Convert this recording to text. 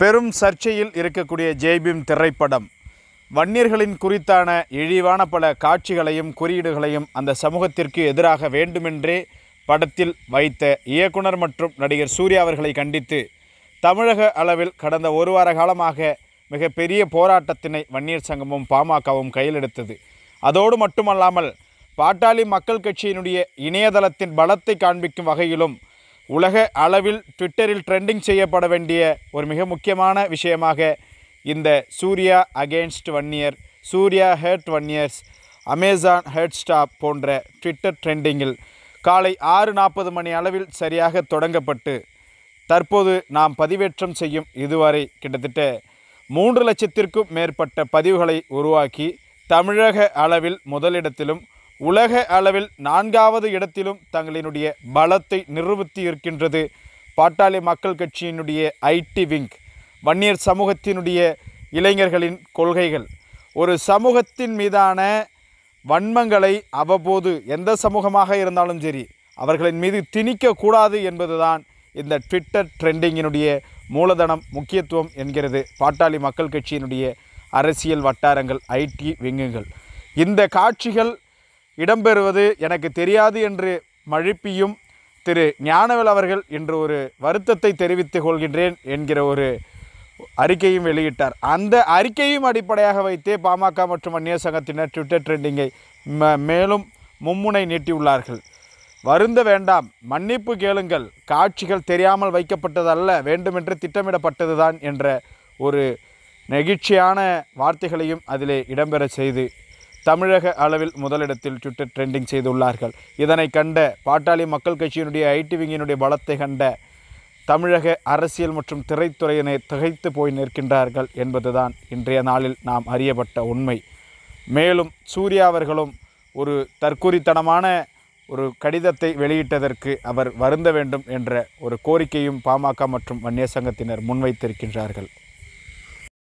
பெரும் சர்ச்சையில் இருக்கக்கூடிய ஜெய்பிம் திரைப்படம் வன்னியர்களின் குறித்தான இழிவான பல காட்சிகளையும் குறியீடுகளையும் அந்த சமூகத்திற்கு எதிராக வேண்டுமென்றே படத்தில் வைத்த இயக்குனர் மற்றும் நடிகர் சூர்யா அவர்களை கண்டித்து தமிழக அளவில் கடந்த ஒரு வார காலமாக மிகப்பெரிய போராட்டத்தினை வன்னியர் சங்கமும் பாமகவும் கையில் எடுத்தது அதோடு மட்டுமல்லாமல் பாட்டாளி மக்கள் கட்சியினுடைய இணையதளத்தின் பலத்தை காண்பிக்கும் வகையிலும் உலக அளவில் ட்விட்டரில் ட்ரெண்டிங் செய்யப்பட வேண்டிய ஒரு மிக முக்கியமான விஷயமாக இந்த சூர்யா அகேன்ஸ்ட் இயர் சூர்யா ஹேர்ட் இயர்ஸ் அமேசான் ஹேர்ட் ஸ்டாப் போன்ற ட்விட்டர் ட்ரெண்டிங்கில் காலை ஆறு நாற்பது மணி அளவில் சரியாக தொடங்கப்பட்டு தற்போது நாம் பதிவேற்றம் செய்யும் இதுவரை கிட்டத்தட்ட மூன்று லட்சத்திற்கும் மேற்பட்ட பதிவுகளை உருவாக்கி தமிழக அளவில் முதலிடத்திலும் உலக அளவில் நான்காவது இடத்திலும் தங்களினுடைய பலத்தை நிரூபித்து இருக்கின்றது பாட்டாளி மக்கள் கட்சியினுடைய ஐடி விங் வன்னியர் சமூகத்தினுடைய இளைஞர்களின் கொள்கைகள் ஒரு சமூகத்தின் மீதான வன்மங்களை அவ்வப்போது எந்த சமூகமாக இருந்தாலும் சரி அவர்களின் மீது திணிக்கக்கூடாது என்பதுதான் இந்த ட்விட்டர் ட்ரெண்டிங்கினுடைய மூலதனம் முக்கியத்துவம் என்கிறது பாட்டாளி மக்கள் கட்சியினுடைய அரசியல் வட்டாரங்கள் ஐடி விங்குகள் இந்த காட்சிகள் இடம்பெறுவது எனக்கு தெரியாது என்று மழுப்பியும் திரு ஞானவேல் அவர்கள் இன்று ஒரு வருத்தத்தை தெரிவித்துக் கொள்கின்றேன் என்கிற ஒரு அறிக்கையும் வெளியிட்டார் அந்த அறிக்கையும் அடிப்படையாக வைத்தே பாமக மற்றும் அந்நிய சங்கத்தினர் ட்விட்டர் ட்ரெண்டிங்கை மேலும் மும்முனை நீட்டியுள்ளார்கள் வருந்த வேண்டாம் மன்னிப்பு கேளுங்கள் காட்சிகள் தெரியாமல் வைக்கப்பட்டதல்ல வேண்டுமென்று திட்டமிடப்பட்டதுதான் என்ற ஒரு நெகிழ்ச்சியான வார்த்தைகளையும் அதிலே இடம்பெற செய்து தமிழக அளவில் முதலிடத்தில் ட்விட்டர் ட்ரெண்டிங் செய்துள்ளார்கள் இதனை கண்ட பாட்டாளி மக்கள் கட்சியினுடைய ஐடி விங்கினுடைய பலத்தை கண்ட தமிழக அரசியல் மற்றும் திரைத்துறையினை திகைத்து போய் நிற்கின்றார்கள் என்பதுதான் இன்றைய நாளில் நாம் அறியப்பட்ட உண்மை மேலும் சூர்யா அவர்களும் ஒரு தற்கூரித்தனமான ஒரு கடிதத்தை வெளியிட்டதற்கு அவர் வருந்த வேண்டும் என்ற ஒரு கோரிக்கையும் பாமக மற்றும் வன்னிய சங்கத்தினர் முன்வைத்திருக்கின்றார்கள்